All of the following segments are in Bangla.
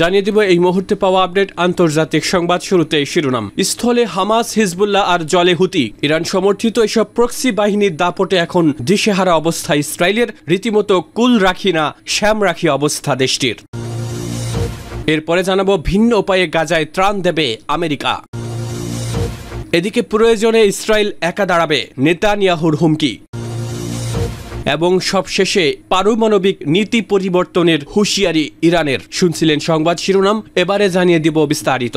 জানিয়ে দিব এই মুহূর্তে পাওয়া আপডেট আন্তর্জাতিক সংবাদ শুরুতে শিরোনাম স্থলে হামাস হিজবুল্লাহ আর জলে হুতি ইরান সমর্থিত এসব প্রক্সি বাহিনীর দাপটে এখন দিশেহারা অবস্থা ইসরায়েলের রীতিমতো কুল রাখি না শ্যাম রাখি অবস্থা দেশটির এরপরে জানাবো ভিন্ন উপায়ে গাজায় ত্রাণ দেবে আমেরিকা এদিকে প্রয়োজনে ইসরায়েল একা দাঁড়াবে নেতানিয়াহুর হুমকি এবং সবশেষে পারমাণবিক নীতি পরিবর্তনের হুঁশিয়ারি ইরানের শুনছিলেন সংবাদ শিরোনাম এবারে জানিয়ে দিব বিস্তারিত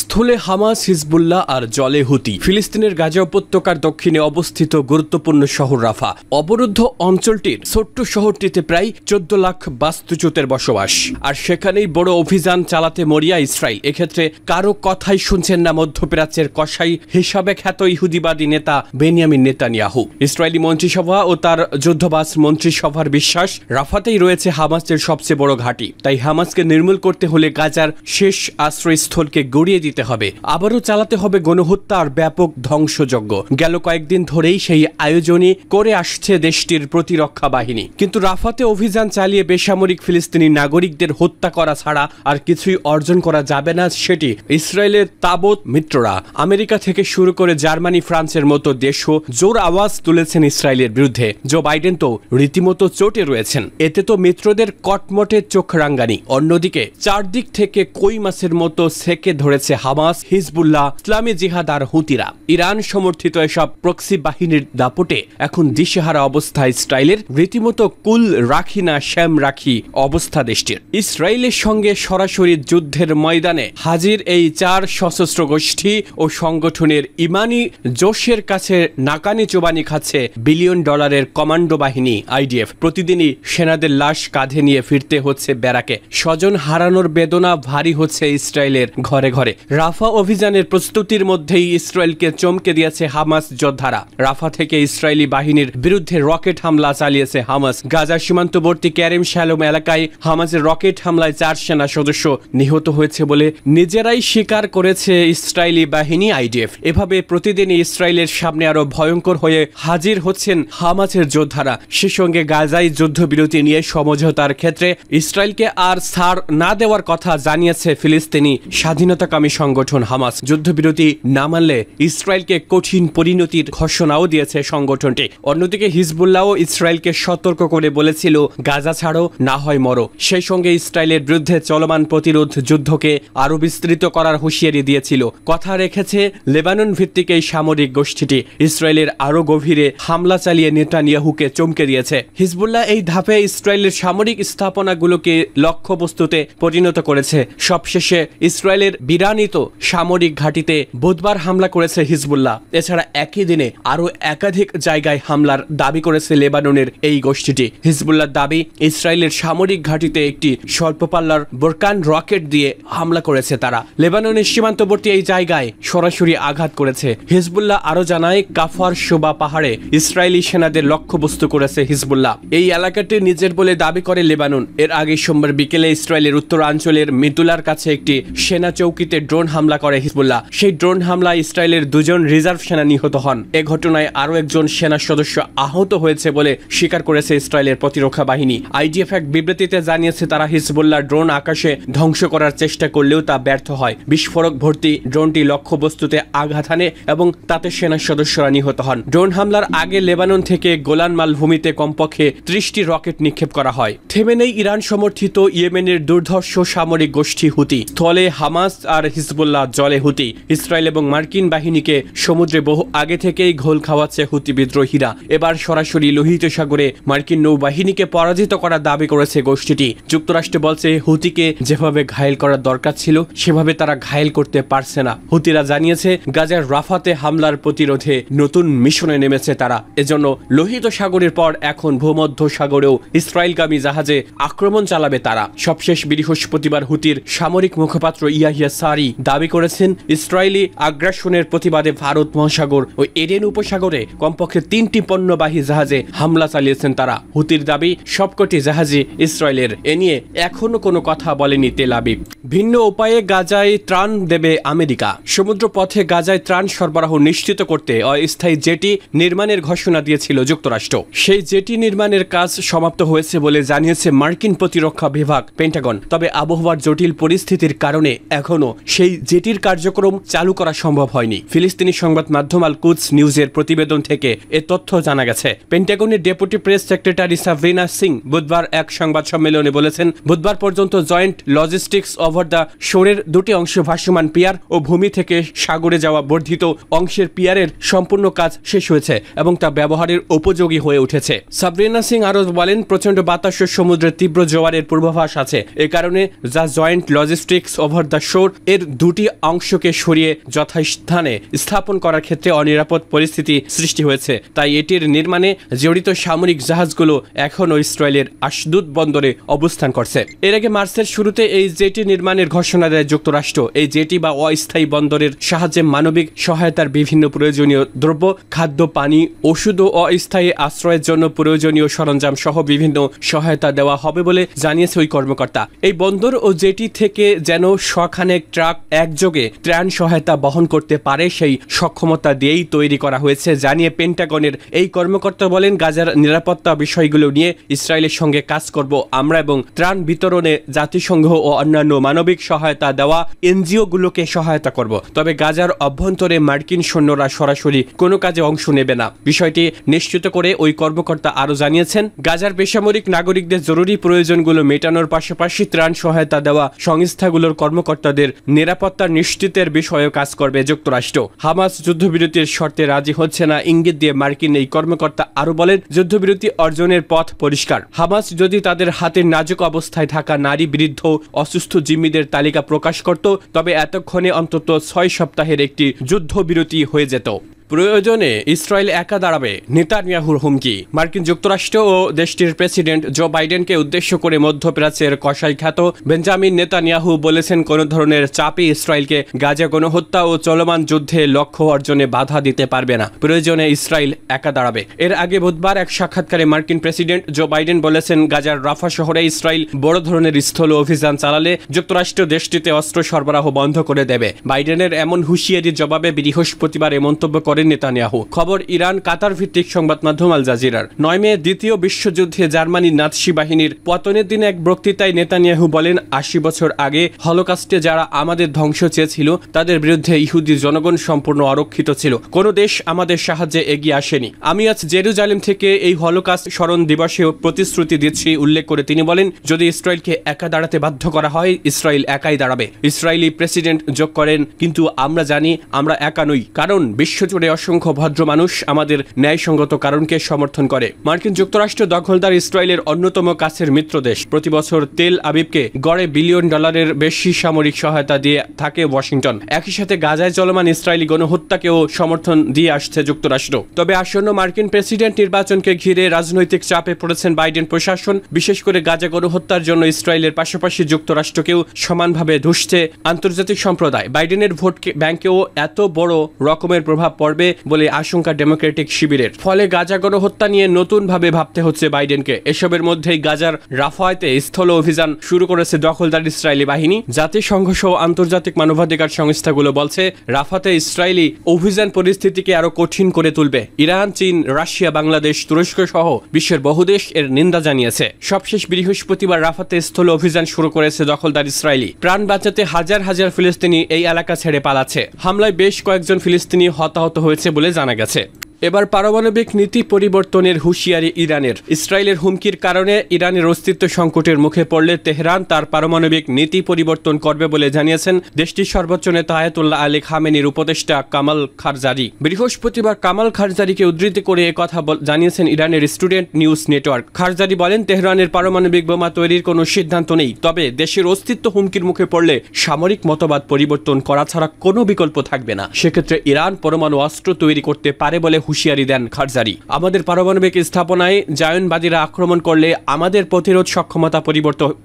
স্থলে হামাস হিজবুল্লাহ আর জলে হুতি ফিলিস্তিনের গাজা উপত্যকার দক্ষিণে অবস্থিত গুরুত্বপূর্ণ শহর রাফা অবরুদ্ধ অঞ্চলটির ছোট্ট শহরটিতে প্রায় চোদ্দ লাখ বাস্তুচ্যুতের বসবাস আর সেখানেই বড় অভিযান চালাতে মরিয়া ইসরায়েল এক্ষেত্রে কারো কথাই শুনছেন না মধ্যপ্রাচ্যের কষাই হিসাবে খ্যাত ইহুদিবাদী নেতা বেনিয়ামিন নেতানিয়াহু ইসরায়েলি মন্ত্রিসভা ও তার যুদ্ধবাস মন্ত্রিসভার বিশ্বাস রাফাতেই রয়েছে হামাসের সবচেয়ে বড় ঘাঁটি তাই হামাসকে নির্মূল করতে হলে গাজার শেষ আশ্রয়স্থলকে গড়ি উড়িয়ে দিতে হবে আবারও চালাতে হবে গণহত্যা আর ব্যাপক ধ্বংসযজ্ঞ গেল কয়েকদিন ধরেই সেই আয়োজনই করে আসছে দেশটির প্রতিরক্ষা বাহিনী কিন্তু রাফাতে অভিযান চালিয়ে বেসামরিক ফিলিস্তিনি নাগরিকদের হত্যা করা ছাড়া আর কিছুই অর্জন করা যাবে না সেটি ইসরায়েলের তাবৎ মিত্ররা আমেরিকা থেকে শুরু করে জার্মানি ফ্রান্সের মতো দেশও জোর আওয়াজ তুলেছেন ইসরায়েলের বিরুদ্ধে জো বাইডেন তো রীতিমতো চোটে রয়েছেন এতে তো মিত্রদের কটমটে চোখ রাঙ্গানি অন্যদিকে চারদিক থেকে কই মাসের মতো সেকে ধরে করেছে হামাস হিজবুল্লাহ ইসলামী জিহাদ আর হুতিরা ইরান সমর্থিত এসব প্রক্সি বাহিনীর দাপটে এখন দিশেহারা অবস্থা ইসরায়েলের রীতিমতো কুল রাখি না শ্যাম রাখি অবস্থা দেশটির ইসরায়েলের সঙ্গে সরাসরি যুদ্ধের ময়দানে হাজির এই চার সশস্ত্র গোষ্ঠী ও সংগঠনের ইমানি জোশের কাছে নাকানি চোবানি খাচ্ছে বিলিয়ন ডলারের কমান্ডো বাহিনী আইডিএফ প্রতিদিনই সেনাদের লাশ কাঁধে নিয়ে ফিরতে হচ্ছে ব্যারাকে স্বজন হারানোর বেদনা ভারী হচ্ছে ইসরায়েলের ঘরে ঘরে করে রাফা অভিযানের প্রস্তুতির মধ্যেই ইসরায়েলকে চমকে দিয়েছে হামাস যোদ্ধারা রাফা থেকে ইসরায়েলি বাহিনীর বিরুদ্ধে রকেট হামলা চালিয়েছে হামাস গাজা সীমান্তবর্তী ক্যারেম শ্যালম এলাকায় হামাসের রকেট হামলায় চার সেনা সদস্য নিহত হয়েছে বলে নিজেরাই স্বীকার করেছে ইসরায়েলি বাহিনী আইডিএফ এভাবে প্রতিদিনই ইসরায়েলের সামনে আরো ভয়ঙ্কর হয়ে হাজির হচ্ছেন হামাসের যোদ্ধারা সে সঙ্গে গাজায় যুদ্ধবিরতি নিয়ে সমঝোতার ক্ষেত্রে ইসরায়েলকে আর ছাড় না দেওয়ার কথা জানিয়েছে ফিলিস্তিনি স্বাধীনতা ইসলামী সংগঠন হামাস যুদ্ধবিরতি না মানলে ইসরায়েলকে কঠিন পরিণতির ঘোষণাও দিয়েছে সংগঠনটি অন্যদিকে হিজবুল্লাহও ইসরায়েলকে সতর্ক করে বলেছিল গাজা ছাড়ো না হয় মরো সেই সঙ্গে ইসরায়েলের বিরুদ্ধে চলমান প্রতিরোধ যুদ্ধকে আরও বিস্তৃত করার হুঁশিয়ারি দিয়েছিল কথা রেখেছে লেবানন ভিত্তিক এই সামরিক গোষ্ঠীটি ইসরায়েলের আরও গভীরে হামলা চালিয়ে নেতানিয়াহুকে চমকে দিয়েছে হিজবুল্লাহ এই ধাপে ইসরায়েলের সামরিক স্থাপনাগুলোকে লক্ষ্যবস্তুতে পরিণত করেছে সবশেষে ইসরায়েলের বিরাট ইরানিত সামরিক ঘাটিতে বুধবার হামলা করেছে হিজবুল্লাহ এছাড়া একই দিনে আরও একাধিক জায়গায় হামলার দাবি করেছে লেবাননের এই গোষ্ঠীটি হিজবুল্লাহর দাবি ইসরায়েলের সামরিক ঘাটিতে একটি স্বল্পপাল্লার বোরকান রকেট দিয়ে হামলা করেছে তারা লেবাননের সীমান্তবর্তী এই জায়গায় সরাসরি আঘাত করেছে হিজবুল্লাহ আরও জানায় কাফার শোবা পাহাড়ে ইসরায়েলি সেনাদের লক্ষ্যবস্তু করেছে হিজবুল্লাহ এই এলাকাটি নিজের বলে দাবি করে লেবানন এর আগে সোমবার বিকেলে ইসরায়েলের উত্তরাঞ্চলের মিতুলার কাছে একটি সেনা চৌকিতে ড্রোন হামলা করে হিজবুল্লাহ সেই ড্রোন হামলায় ইসরায়েলের দুজন রিজার্ভ সেনা নিহত হন এ ঘটনায় আরও একজন সেনা সদস্য আহত হয়েছে বলে স্বীকার করেছে ইসরায়েলের প্রতিরক্ষা বাহিনী আইডিএফ এক বিবৃতিতে জানিয়েছে তারা হিজবুল্লাহ ড্রোন আকাশে ধ্বংস করার চেষ্টা করলেও তা ব্যর্থ হয় বিস্ফোরক ভর্তি ড্রোনটি লক্ষ্যবস্তুতে আঘাত হানে এবং তাতে সেনা সদস্যরা নিহত হন ড্রোন হামলার আগে লেবানন থেকে গোলান মালভূমিতে কমপক্ষে ত্রিশটি রকেট নিক্ষেপ করা হয় থেমে নেই ইরান সমর্থিত ইয়েমেনের দুর্ধর্ষ সামরিক গোষ্ঠী হুতি স্থলে হামাস আর হিজবুল্লাহ জলে হুতি ইসরায়েল এবং মার্কিন বাহিনীকে সমুদ্রে বহু আগে থেকেই ঘোল খাওয়াচ্ছে হুতি বিদ্রোহীরা এবার সরাসরি লোহিত সাগরে মার্কিন নৌবাহিনীকে পরাজিত করার দাবি করেছে গোষ্ঠীটি যুক্তরাষ্ট্র বলছে হুতিকে যেভাবে ঘায়েল করার দরকার ছিল সেভাবে তারা ঘায়েল করতে পারছে না হুতিরা জানিয়েছে গাজার রাফাতে হামলার প্রতিরোধে নতুন মিশনে নেমেছে তারা এজন্য লোহিত সাগরের পর এখন ভূমধ্য সাগরেও ইসরায়েলগামী জাহাজে আক্রমণ চালাবে তারা সবশেষ বৃহস্পতিবার হুতির সামরিক মুখপাত্র ইয়াহিয়া সারি দাবি করেছেন ইসরায়েলি আগ্রাসনের প্রতিবাদে ভারত মহাসাগর ও এডেন উপসাগরে কমপক্ষে তিনটি পণ্যবাহী জাহাজে হামলা চালিয়েছেন তারা হুতির দাবি সবকটি জাহাজে ইসরায়েলের এ নিয়ে এখনও কোনো কথা বলেনি তেল আবিব ভিন্ন উপায়ে গাজায় ত্রাণ দেবে আমেরিকা সমুদ্র পথে গাজায় ত্রাণ সরবরাহ নিশ্চিত করতে অস্থায়ী জেটি নির্মাণের ঘোষণা দিয়েছিল যুক্তরাষ্ট্র সেই জেটি নির্মাণের কাজ সমাপ্ত হয়েছে বলে জানিয়েছে মার্কিন প্রতিরক্ষা বিভাগ পেন্টাগন তবে আবহাওয়ার জটিল পরিস্থিতির কারণে এখনও সেই জেটির কার্যক্রম চালু করা সম্ভব হয়নি ফিলিস্তিনি সংবাদ মাধ্যম আল কুদস নিউজের প্রতিবেদন থেকে এ তথ্য জানা গেছে পেন্টাগনের deputy press secretary Sabrina Singh বুধবার এক সংবাদ সম্মেলনে বলেছেন বুধবার পর্যন্ত জয়েন্ট লজিস্টিক্স ওভার দ্য শোরের দুটি অংশ ভাসমান পিয়ার ও ভূমি থেকে সাগরে যাওয়া বর্ধিত অংশের পিয়ারের সম্পূর্ণ কাজ শেষ হয়েছে এবং তা ব্যবহারের উপযোগী হয়ে উঠেছে সাবরিনা সিং আরও বলেন প্রচণ্ড বাতাস ও সমুদ্রের তীব্র জোয়ারের পূর্বাভাস আছে এ কারণে যা জয়েন্ট লজিস্টিক্স ওভার দ্য শোর এর দুটি অংশকে সরিয়ে যথাস্থানে স্থাপন করার ক্ষেত্রে অনিরাপদ পরিস্থিতি সৃষ্টি হয়েছে তাই এটির নির্মাণে জড়িত সামরিক জাহাজগুলো এখনও ইসরায়েলের আশদুদ বন্দরে অবস্থান করছে এর আগে মার্চের শুরুতে এই জেটি নির্মাণের ঘোষণা দেয় যুক্তরাষ্ট্র এই জেটি বা অস্থায়ী বন্দরের সাহায্যে মানবিক সহায়তার বিভিন্ন প্রয়োজনীয় দ্রব্য খাদ্য পানি ওষুধ ও অস্থায়ী আশ্রয়ের জন্য প্রয়োজনীয় সরঞ্জাম সহ বিভিন্ন সহায়তা দেওয়া হবে বলে জানিয়েছে ওই কর্মকর্তা এই বন্দর ও জেটি থেকে যেন শখানেক ট্রাক একযোগে ত্রাণ সহায়তা বহন করতে পারে সেই সক্ষমতা দিয়েই তৈরি করা হয়েছে জানিয়ে পেন্টাগনের এই কর্মকর্তা বলেন গাজার নিরাপত্তা বিষয়গুলো নিয়ে ইসরায়েলের সঙ্গে কাজ করব আমরা এবং ত্রাণ বিতরণে জাতিসংঘ ও অন্যান্য মানবিক সহায়তা দেওয়া এনজিওগুলোকে সহায়তা করব তবে গাজার অভ্যন্তরে মার্কিন সৈন্যরা সরাসরি কোনো কাজে অংশ নেবে না বিষয়টি নিশ্চিত করে ওই কর্মকর্তা আরও জানিয়েছেন গাজার বেসামরিক নাগরিকদের জরুরি প্রয়োজনগুলো মেটানোর পাশাপাশি ত্রাণ সহায়তা দেওয়া সংস্থাগুলোর কর্মকর্তাদের নিরাপত্তা নিশ্চিতের বিষয়ে কাজ করবে যুক্তরাষ্ট্র হামাস যুদ্ধবিরতির শর্তে রাজি হচ্ছে না ইঙ্গিত দিয়ে মার্কিন এই কর্মকর্তা আরও বলেন যুদ্ধবিরতি অর্জনের পথ পরিষ্কার হামাস যদি তাদের হাতের নাজুক অবস্থায় থাকা নারী বৃদ্ধ অসুস্থ জিম্মিদের তালিকা প্রকাশ করত তবে এতক্ষণে অন্তত ছয় সপ্তাহের একটি যুদ্ধবিরতি হয়ে যেত প্রয়োজনে ইসরায়েল একা দাঁড়াবে নেতানিয়াহুর হুমকি মার্কিন যুক্তরাষ্ট্র ও দেশটির প্রেসিডেন্ট জো বাইডেনকে উদ্দেশ্য করে মধ্যপ্রাচ্যের কষাই খ্যাত বেঞ্জামিন নেতানিয়াহু বলেছেন কোনো ধরনের চাপে ইসরায়েলকে গাজা গণহত্যা ও চলমান যুদ্ধে লক্ষ্য অর্জনে বাধা দিতে পারবে না প্রয়োজনে ইসরায়েল একা দাঁড়াবে এর আগে বুধবার এক সাক্ষাৎকারে মার্কিন প্রেসিডেন্ট জো বাইডেন বলেছেন গাজার রাফা শহরে ইসরায়েল বড় ধরনের স্থল অভিযান চালালে যুক্তরাষ্ট্র দেশটিতে অস্ত্র সরবরাহ বন্ধ করে দেবে বাইডেনের এমন হুঁশিয়ারির জবাবে বৃহস্পতিবার এ মন্তব্য করে করেন নেতানিয়াহু খবর ইরান কাতার ভিত্তিক সংবাদ মাধ্যম আল জাজিরার নয় মে দ্বিতীয় বিশ্বযুদ্ধে জার্মানির নাৎসি বাহিনীর পতনের দিনে এক বক্তৃতায় নেতানিয়াহু বলেন আশি বছর আগে হলোকাস্টে যারা আমাদের ধ্বংস চেয়েছিল তাদের বিরুদ্ধে ইহুদি জনগণ সম্পূর্ণ অরক্ষিত ছিল কোন দেশ আমাদের সাহায্যে এগিয়ে আসেনি আমি আজ জেরুজালেম থেকে এই হলোকাস্ট স্মরণ দিবসে প্রতিশ্রুতি দিচ্ছি উল্লেখ করে তিনি বলেন যদি ইসরায়েলকে একা দাঁড়াতে বাধ্য করা হয় ইসরায়েল একাই দাঁড়াবে ইসরায়েলি প্রেসিডেন্ট যোগ করেন কিন্তু আমরা জানি আমরা একা নই কারণ বিশ্বজুড়ে অসংখ্য ভদ্র মানুষ আমাদের ন্যায়সঙ্গত কারণকে সমর্থন করে মার্কিন যুক্তরাষ্ট্র দখলদার ইসরায়েলের অন্যতম কাছের মিত্র দেশ প্রতি বছর তেল আবিবকে গড়ে বিলিয়ন ডলারের বেশি সামরিক সহায়তা দিয়ে থাকে ওয়াশিংটন একই সাথে গাজায় চলমান ইসরায়েলি গণহত্যাকেও সমর্থন দিয়ে আসছে যুক্তরাষ্ট্র তবে আসন্ন মার্কিন প্রেসিডেন্ট নির্বাচনকে ঘিরে রাজনৈতিক চাপে পড়েছেন বাইডেন প্রশাসন বিশেষ করে গাজা গণহত্যার জন্য ইসরায়েলের পাশাপাশি যুক্তরাষ্ট্রকেও সমানভাবে ধুসছে আন্তর্জাতিক সম্প্রদায় বাইডেনের ভোট ব্যাংকেও এত বড় রকমের প্রভাব পড়বে পারবে বলে আশঙ্কা ডেমোক্রেটিক শিবিরের ফলে গাজা গণহত্যা নিয়ে নতুনভাবে ভাবতে হচ্ছে বাইডেনকে এসবের মধ্যেই গাজার রাফায়তে স্থল অভিযান শুরু করেছে দখলদার ইসরায়েলি বাহিনী জাতিসংঘ সহ আন্তর্জাতিক মানবাধিকার সংস্থাগুলো বলছে রাফাতে ইসরায়েলি অভিযান পরিস্থিতিকে আরো কঠিন করে তুলবে ইরান চীন রাশিয়া বাংলাদেশ তুরস্ক সহ বিশ্বের বহু দেশ এর নিন্দা জানিয়েছে সবশেষ বৃহস্পতিবার রাফাতে স্থল অভিযান শুরু করেছে দখলদার ইসরায়েলি প্রাণ বাঁচাতে হাজার হাজার ফিলিস্তিনি এই এলাকা ছেড়ে পালাচ্ছে হামলায় বেশ কয়েকজন ফিলিস্তিনি হতাহত হয়েছে বলে জানা গেছে এবার পারমাণবিক নীতি পরিবর্তনের হুঁশিয়ারি ইরানের ইসরায়েলের হুমকির কারণে ইরানের অস্তিত্ব সংকটের মুখে পড়লে তেহরান তার পারমাণবিক নীতি পরিবর্তন করবে বলে জানিয়েছেন দেশটির সর্বোচ্চ নেতা আয়াতুল্লাহ আলী খামেনির উপদেষ্টা কামাল খারজারি বৃহস্পতিবার কামাল খারজারিকে উদ্ধৃতি করে কথা জানিয়েছেন ইরানের স্টুডেন্ট নিউজ নেটওয়ার্ক খারজারি বলেন তেহরানের পারমাণবিক বোমা তৈরির কোনো সিদ্ধান্ত নেই তবে দেশের অস্তিত্ব হুমকির মুখে পড়লে সামরিক মতবাদ পরিবর্তন করা ছাড়া কোনো বিকল্প থাকবে না সেক্ষেত্রে ইরান পরমাণু অস্ত্র তৈরি করতে পারে বলে হুঁশিয়ারি দেন খারজারি আমাদের পারমাণবিক স্থাপনায় জায়নবাদীরা আক্রমণ করলে আমাদের প্রতিরোধ সক্ষমতা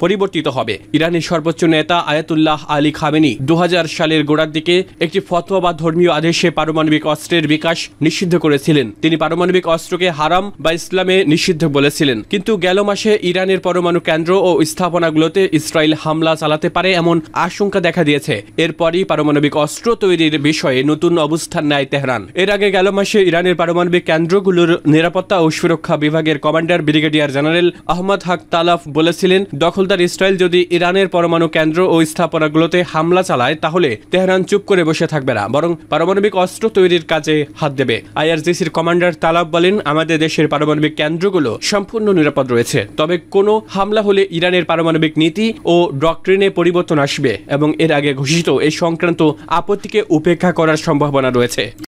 পরিবর্তিত হবে ইরানের সর্বোচ্চ নেতা আয়াতুল্লাহ আলী খামেনি দু সালের গোড়ার দিকে একটি ফতোয়া বা ধর্মীয় আদেশে পারমাণবিক অস্ত্রের বিকাশ নিষিদ্ধ করেছিলেন তিনি পারমাণবিক অস্ত্রকে হারাম বা ইসলামে নিষিদ্ধ বলেছিলেন কিন্তু গেল মাসে ইরানের পরমাণু কেন্দ্র ও স্থাপনাগুলোতে ইসরায়েল হামলা চালাতে পারে এমন আশঙ্কা দেখা দিয়েছে এরপরই পারমাণবিক অস্ত্র তৈরির বিষয়ে নতুন অবস্থান নেয় তেহরান এর আগে গেল মাসে ইরানের ইরানের পারমাণবিক কেন্দ্রগুলোর নিরাপত্তা ও সুরক্ষা বিভাগের কমান্ডার ব্রিগেডিয়ার জেনারেল আহমদ হাক তালাফ বলেছিলেন দখলদার ইসরায়েল যদি ইরানের পরমাণু কেন্দ্র ও স্থাপনাগুলোতে হামলা চালায় তাহলে তেহরান চুপ করে বসে থাকবে না বরং পারমাণবিক অস্ত্র তৈরির কাজে হাত দেবে আইআরজিসির কমান্ডার তালাফ বলেন আমাদের দেশের পারমাণবিক কেন্দ্রগুলো সম্পূর্ণ নিরাপদ রয়েছে তবে কোনো হামলা হলে ইরানের পারমাণবিক নীতি ও ডক্ট্রিনে পরিবর্তন আসবে এবং এর আগে ঘোষিত এই সংক্রান্ত আপত্তিকে উপেক্ষা করার সম্ভাবনা রয়েছে